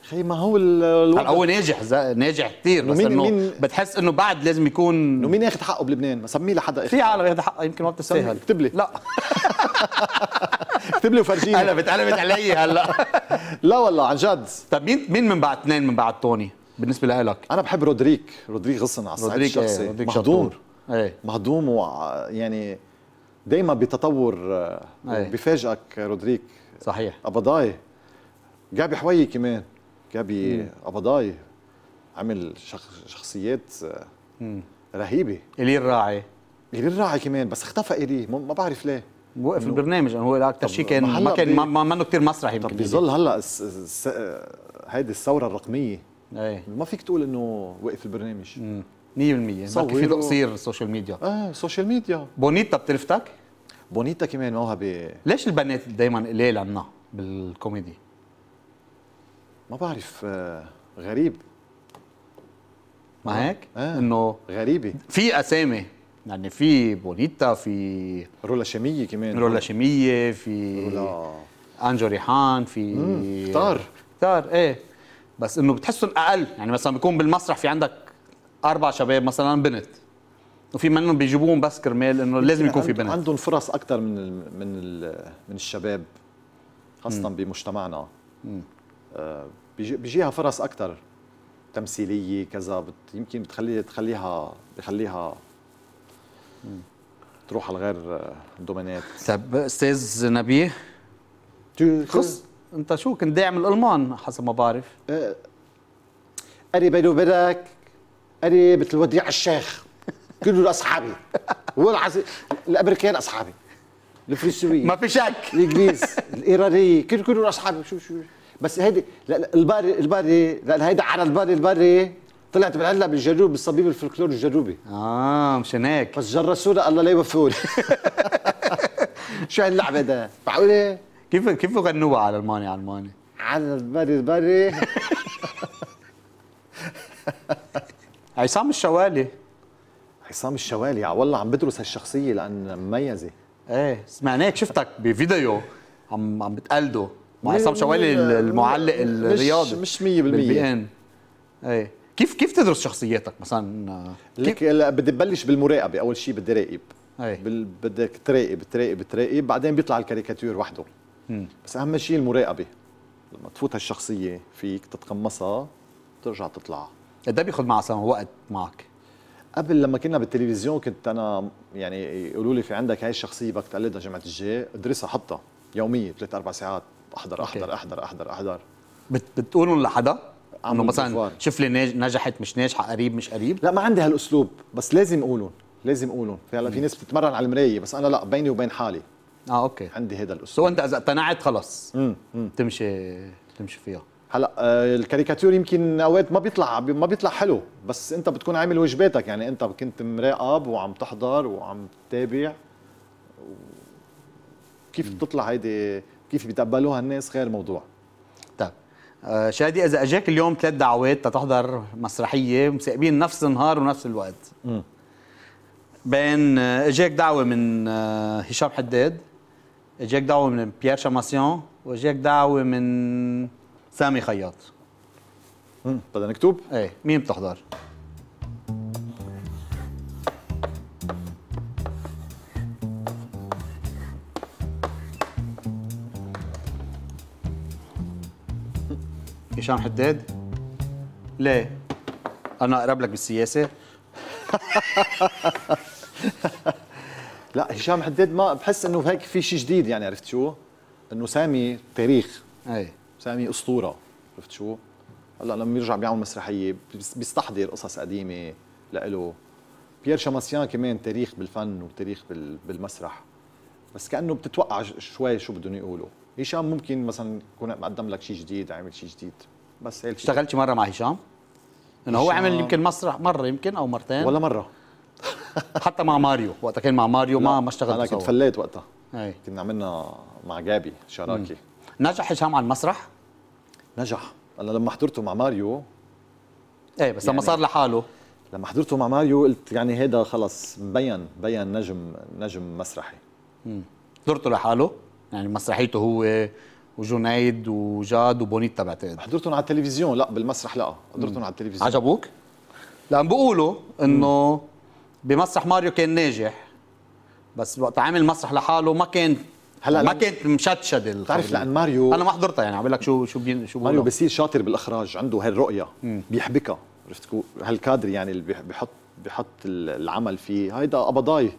S1: خي ما هو الوضع هو ناجح ناجح كثير بس انه بتحس انه بعد لازم
S3: يكون مين اخذ حقه بلبنان ما سميه لحدا في عالم ياخذ حقه يمكن ما بتسهل اكتب لي لا اكتب لي وفرجيني قلبت قلبت علي هلا لا والله عن جد
S1: طيب مين مين من بعد اثنين من بعد توني بالنسبه لك انا بحب رودريك رودريك غصن على الصعيد الشخصي ايه مهضوم
S3: ايه مهضوم ويعني دائما بتطور ايه بفاجئك رودريك صحيح ابضاي جابي حويي كمان جابي أبضاي عمل شخصيات آه، رهيبه ايلي الراعي ايلي الراعي كمان بس اختفى ايلي ما بعرف ليه وقف إنه... البرنامج هو اكثر شيء كان ما كان بي... ما
S1: منه كثير مسرحي يمكن طب بظل
S3: هلا س... س... آه، هيدي الثوره الرقميه ايه ما فيك تقول انه وقف البرنامج 100% في له قصير السوشيال ميديا إيه السوشيال ميديا بونيتا بتلفتك؟ بونيتا كمان
S1: موهبه ليش البنات دائما قليل عنا بالكوميدي؟
S3: ما بعرف آه، غريب
S1: معاك آه. انه غريبه في اسامي يعني في بونيتا في رولا شميه كمان رولا شميه في رولا انجو ريحان في كتار كتار ايه بس انه بتحسهم اقل يعني مثلا بيكون بالمسرح في عندك اربع شباب مثلا بنت وفي منهم بيجيبوهم بس كرمال انه لازم يكون في بنت
S3: عندهم فرص اكثر من الـ من الـ من الشباب خاصه مم. بمجتمعنا مم. بيجيها فرص اكثر تمثيليه كذا بت يمكن بتخلي تخليها بخليها تروح على غير الدومينات طيب استاذ نبيه خص
S1: انت شو كنت داعم الالمان حسب ما
S3: بعرف قريب أه، بيني وبينك قريب مثل وديع الشيخ كله اصحابي والعزيز الامريكان اصحابي الفلسطينيين ما في شك الانجليز الايرانيه كلهم اصحابي شو شو بس هيدي لا الباري الباري لا هيدا على الباري الباري طلعت بالعلة بالجروب بالصبيب الفلكلور الجروبي اه مشان هيك بس جرسونا الله لا يوفقوني
S1: شو هاللعبه ده معقوله كيف كيف غنوها على الماني على الماني
S2: على الباري الباري
S3: عصام الشوالي عصام الشوالي آه، والله عم بدرس هالشخصيه لان مميزه ايه سمعناك
S1: شفتك بفيديو عم عم بتقلده وعصام شوالي المعلق الرياضي مش 100% بالبي ان ايه كيف كيف تدرس شخصياتك مثلا
S3: لك هلا بدي ابلش بالمراقبه اول شيء بدي راقب إيه. بدك تراقب تراقب تراقب بعدين بيطلع الكاريكاتير وحده بس اهم شيء المراقبه لما تفوت هالشخصيه فيك تتقمصها ترجع تطلع قد إيه بياخذ مع سما وقت معك؟ قبل لما كنا بالتلفزيون كنت انا يعني يقولوا لي في عندك هاي الشخصيه بدك تقلدها جمعه الجاي ادرسها حطها يوميه ثلاث اربع ساعات احضر احضر احضر احضر احضر بت بتقولوا لحدا انه مثلا شوف لي نجحت مش ناجحه قريب مش قريب لا ما عندي هالاسلوب بس لازم اقولهم لازم اقولهم هلا في ناس بتتمرن على المرايه بس انا لا بيني وبين حالي اه اوكي عندي هذا الاسلوب سو انت اذا اقتنعت خلص بتمشي بتمشي تمشي تمشي فيها هلا الكاريكاتور آه، الكاريكاتير يمكن اوقات ما بيطلع ما بيطلع حلو بس انت بتكون عامل واجباتك يعني انت كنت مراقب وعم تحضر وعم تتابع كيف بتطلع هيدي كيف بيتقبلوها الناس غير موضوع طيب آه،
S1: شادي اذا اجاك اليوم ثلاث دعوات تتحضر مسرحيه مسابين نفس النهار ونفس الوقت م. بين آه، اجاك دعوه من آه، هشام حداد اجاك دعوه من بيير شاماسيون واجاك دعوه من سامي خياط
S3: بدنا نكتب؟ ايه مين بتحضر؟
S1: هشام حداد؟ ليه؟ أنا أقرب لك بالسياسة؟
S3: لا هشام حداد ما بحس انه هيك في شيء جديد يعني عرفت شو؟ انه سامي تاريخ اي سامي اسطوره عرفت شو؟ هلا لما بيرجع بيعمل مسرحيه بيستحضر قصص قديمه لإله بيير شاماسيان كمان تاريخ بالفن وتاريخ بالمسرح بس كانه بتتوقع شوي شو بدهم يقولوا هشام ممكن مثلا يكون مقدم لك شيء جديد عامل شيء جديد بس هيك اشتغلتي مره مع هشام؟ انه هو عمل يمكن
S1: مسرح مره يمكن او مرتين ولا مره حتى مع ماريو وقتها
S3: كان مع ماريو ما ما اشتغلت انا كنت فليت وقتها اي كنا عملنا مع جابي شراكه نجح هشام على المسرح؟ نجح انا لما حضرته مع ماريو ايه بس يعني لما صار لحاله لما حضرته مع ماريو قلت يعني هيدا خلص مبين بين نجم نجم مسرحي امم حضرته لحاله يعني مسرحيته هو وجنيد وجاد وبونيتا بعتقد حضرتهم
S1: على التلفزيون لا بالمسرح لا حضرتهم على التلفزيون عجبوك؟ لان بيقولوا انه بمسرح ماريو كان ناجح بس وقت عامل مسرح لحاله ما كان هلا ما كانت مشتشد بتعرف لان ماريو انا ما
S3: حضرتها يعني عم لك شو شو بين شو ماريو بصير شاطر بالاخراج عنده هالرؤيه بيحبكها عرفت هالكادر يعني اللي بحط بحط العمل فيه هيدا قبضاي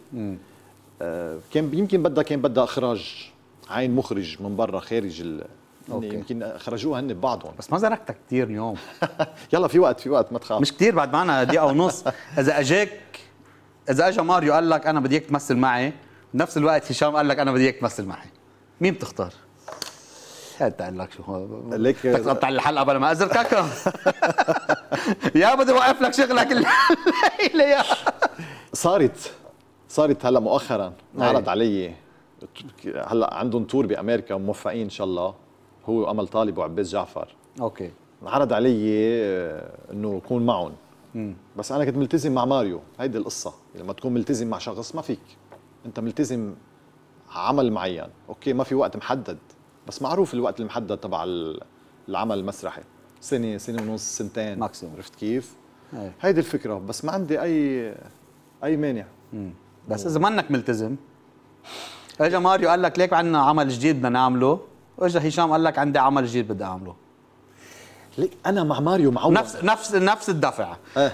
S3: آه كان يمكن بدها كان بدها اخراج عين مخرج من برا خارج ال... أوكي. يمكن خرجوها هن ببعضهم بس ما زرقتك كثير اليوم يلا في وقت في وقت ما تخاف مش كثير بعد معنا دقيقه ونص اذا اجاك
S1: اذا اجى ماريو قال لك انا بدي اياك تمثل معي بنفس الوقت هشام قال لك انا بدي اياك تمثل معي مين بتختار؟
S3: حتى قال لك شو ليك تقطع الحلقه بلا ما ازرقك يا بدي اوقف لك شغلك
S2: الليله يا
S3: صارت صارت هلا مؤخرا عرض علي هلا عندهم تور بامريكا موفقين ان شاء الله هو وامل طالب وعباس جعفر اوكي انعرض علي آه، انه اكون معهم بس انا كنت ملتزم مع ماريو هيدي القصه لما تكون ملتزم مع شخص ما فيك انت ملتزم عمل معين اوكي ما في وقت محدد بس معروف الوقت المحدد تبع العمل المسرحي سنه سنه ونص سنتين ماكسيموم عرفت كيف هيدي الفكره بس ما عندي اي اي مانع بس اذا منك ملتزم اجى ماريو قال لك
S1: ليك عندنا عمل جديد بدنا نعمله واجى هشام قال لك عندي عمل جديد بدي اعمله ليك انا مع ماريو معود نفس نفس نفس الدفع اه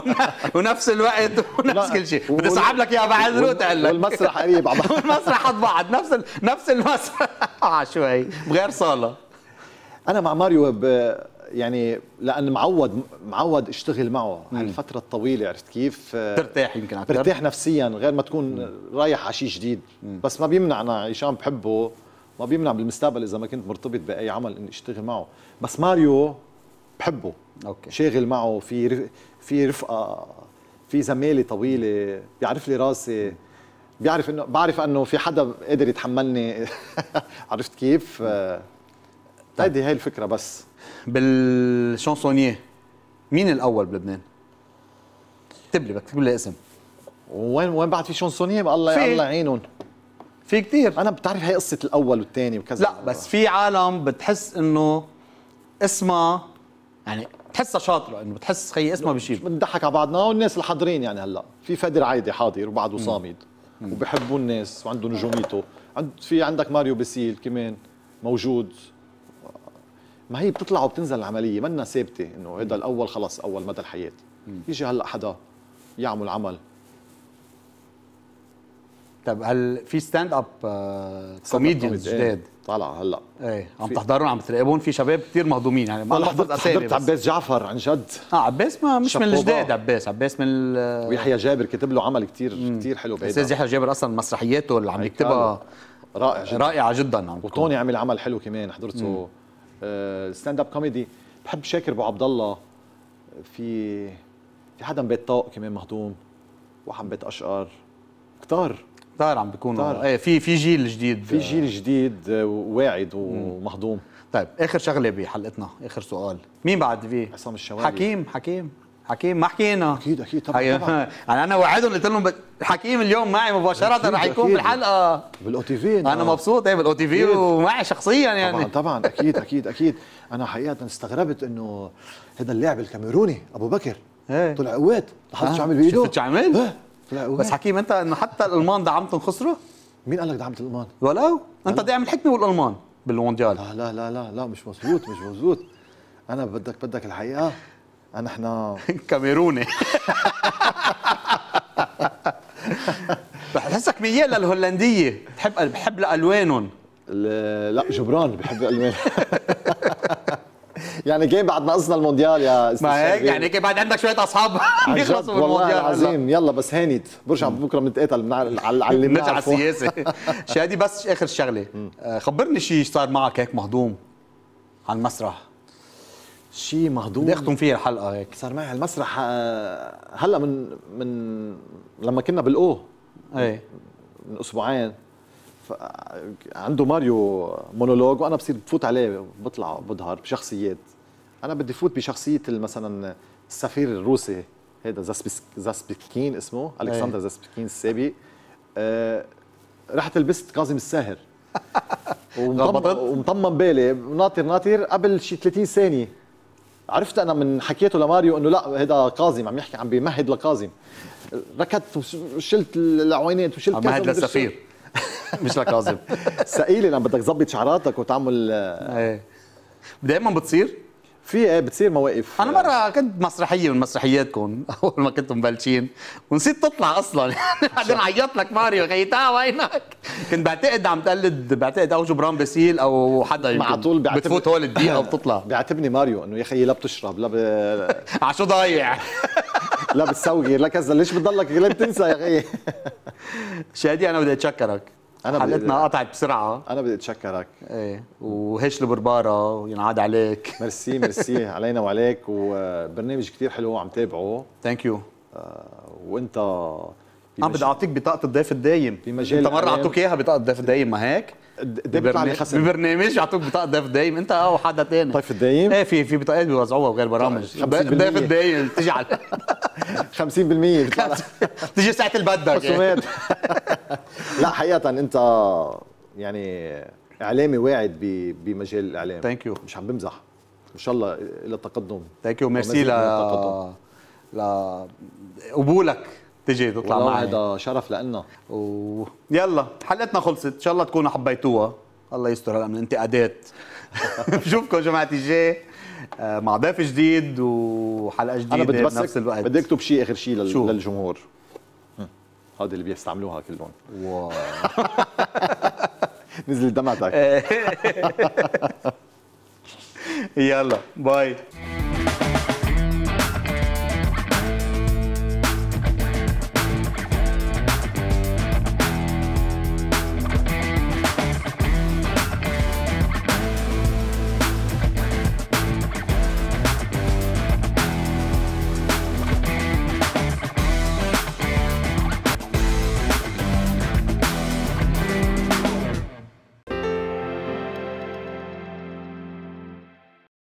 S1: ونفس الوقت ونفس كل شيء بدي اسحب لك يا بعد روت قال لك والمسرح قريب على بعض والمسرح قد بعض نفس نفس
S3: المسرح آه، شوي بغير صاله انا مع ماريو ب... يعني لان معود معود اشتغل معه هالفتره الطويله عرفت كيف آه، ترتاح يمكن اكثر ترتاح نفسيا غير ما تكون مم. رايح على شيء جديد مم. بس ما بيمنع انا هشام بحبه ما بيمنع بالمستقبل اذا ما كنت مرتبط باي عمل اني اشتغل معه بس ماريو بحبه اوكي شاغل معه في في رفقه في زماله طويله بيعرف لي راسي بيعرف انه بعرف انه في حدا قادر يتحملني عرفت كيف آه، طيب. هيدي هاي الفكره بس
S1: بالشانسونيه مين الاول بلبنان؟ اكتب لي بدك تكتب لي
S3: اسم وين وين بعد في شانسونيه الله الله يعينهم في كثير انا بتعرف هي قصه الاول والثاني وكذا لا بس في عالم بتحس انه اسمها يعني بتحسها شاطره انه بتحس خي اسمها بشيل بنضحك على بعضنا والناس الحاضرين يعني هلا في فادر عايدي حاضر وبعده صامد وبحبوا الناس وعنده نجوميته عند في عندك ماريو بسيل كمان موجود ما هي بتطلع وبتنزل العمليه منا ثابته انه هذا الاول خلص اول مدى الحياه يجي هلا حدا يعمل عمل طب هل في ستاند اب
S1: كوميديانز جداد طالعه هلا ايه عم تحضرون عم تراقبون في شباب كثير مهضومين يعني ما حضرت حضرت عباس
S3: جعفر عن جد اه عباس ما مش من الجداد عباس عباس من ال... ويحيى جابر كتب له عمل كثير كثير حلو بهيدا استاذ يحيى جابر اصلا مسرحياته اللي عم يكتبها رائع جدا رائعه جدا عم وطوني عمل عمل حلو كمان حضرته مم. ستاند اب كوميدي بحب شاكر ابو عبد الله في في حدا بيت طاق كمان مهضوم وحم بيت اشقر كتار كتار عم بيكونوا ايه في في
S1: جيل جديد في جيل
S3: جديد آه، واعد ومهضوم طيب اخر شغله بحلقتنا اخر سؤال مين بعد في عصام الشوالي حكيم
S1: حكيم حكيم ما حكينا اكيد اكيد طبعا, طبعا. يعني انا وعدهم قلت لهم حكيم اليوم معي مباشره رح يكون بالحلقه بالاو تي في انا مبسوط ايه بالاو تي في ومعي شخصيا يعني طبعا
S3: طبعا اكيد اكيد اكيد انا حقيقه استغربت انه هذا اللاعب الكاميروني ابو بكر ايه طلع قوات لاحظت شو آه. عمل بايده شفت شو
S1: عمل؟ إيه، طلع
S3: قوات بس حكيم انت انه حتى الالمان دعمتهم خسروا مين قال لك دعمت الالمان؟ ولو انت داعم الحكمه والالمان بالمونديال لا لا لا لا مش مزبوط مش مزبوط انا بدك بدك الحقيقه نحن كاميروني رح تحسك ميال للهولنديه بحب بحب لالوانهم لا جبران بحب الالوان يعني كيف بعد ما قصنا المونديال يا استاذ ما هيك يعني كيف بعد عندك شويه اصحاب بيخلصوا بالمونديال العظيم يلا بس هانت برجع بكره بنتقاتل على اللي بنرجع السياسه شادي بس اخر
S1: شغله آه، خبرني شيء صار معك هيك مهضوم على المسرح
S3: شيء مهضوم بدي فيها فيه الحلقه هيك صار معي المسرح آه، هلا من من لما كنا بالاو ايه من اسبوعين عنده ماريو مونولوج وانا بصير بفوت عليه بطلع بظهر بشخصيات انا بدي فوت بشخصيه مثلا السفير الروسي هذا زاسبيكين اسمه إيه. الكسندر زاسبيكين السابي أه رحت لبست كاظم الساهر ومطمن بالي ناطر ناطر قبل شي 30 ثانيه عرفت انا من حكيته لماريو انه لا هذا كاظم عم يحكي عم بيمهد لكاظم ركضت وشلت العوينات وشلت عم مهد للسفير مش لكاظم ثقيله لما بدك تظبط شعراتك وتعمل آه. ايه دائما بتصير
S1: في آه، بتصير مواقف انا مره كنت مسرحيه من مسرحياتكم اول ما كنتم مبلشين ونسيت تطلع اصلا بعدين عيط لك ماريو غيتا وينك كنت بعتقد عم تقلد
S3: بعتقد او جبران باسيل او حدا مع طول بعتب... بتفوت هول الدقيقه وبتطلع بيعاتبني ماريو انه يا خيي لا بتشرب لا ب... على شو ضايع لا بتسوقي لا كذا ليش بتضلك ليه بتنسى يا خيي شادي انا بدي اتشكرك انا حلقتنا قطعت بسرعه انا بدي اتشكرك ايه وهش البربارة ينعاد عليك ميرسي ميرسي علينا وعليك وبرنامج كثير حلو عم تابعه ثانك يو وانت عم بدي اعطيك بطاقه الضيف الدايم بمجال انت مره اعطوك اياها بطاقه الضيف الدايم ما هيك ببرنامج
S1: يعطوك بطاقه ضيف دايم انت او حدا تاني ضيف الدايم ايه في في بطاقات بيوزعوها بغير طيب، برامج ضيف الدايم بتيجي على
S3: 50% بتيجي ساعه
S1: البدك خصومات
S3: لا حقيقه انت يعني اعلامي واعد بمجال الاعلام ثانك يو مش عم بمزح ان شاء الله الى تقدم ثانك يو ميرسي ل ل قبولك
S1: تجي تطلع معي هذا
S3: شرف لنا
S1: و... يلا حلقتنا خلصت ان شاء الله تكونوا حبيتوها الله يستر هلا من الانتقادات بشوفكم جماعه الجاي آه، مع ضيف جديد وحلقه جديده أنا بنفس الوقت بدي اكتب
S3: شيء اخر شيء للجمهور هذا اللي بيستعملوها كلهم واو نزلت دمعتك
S1: يلا باي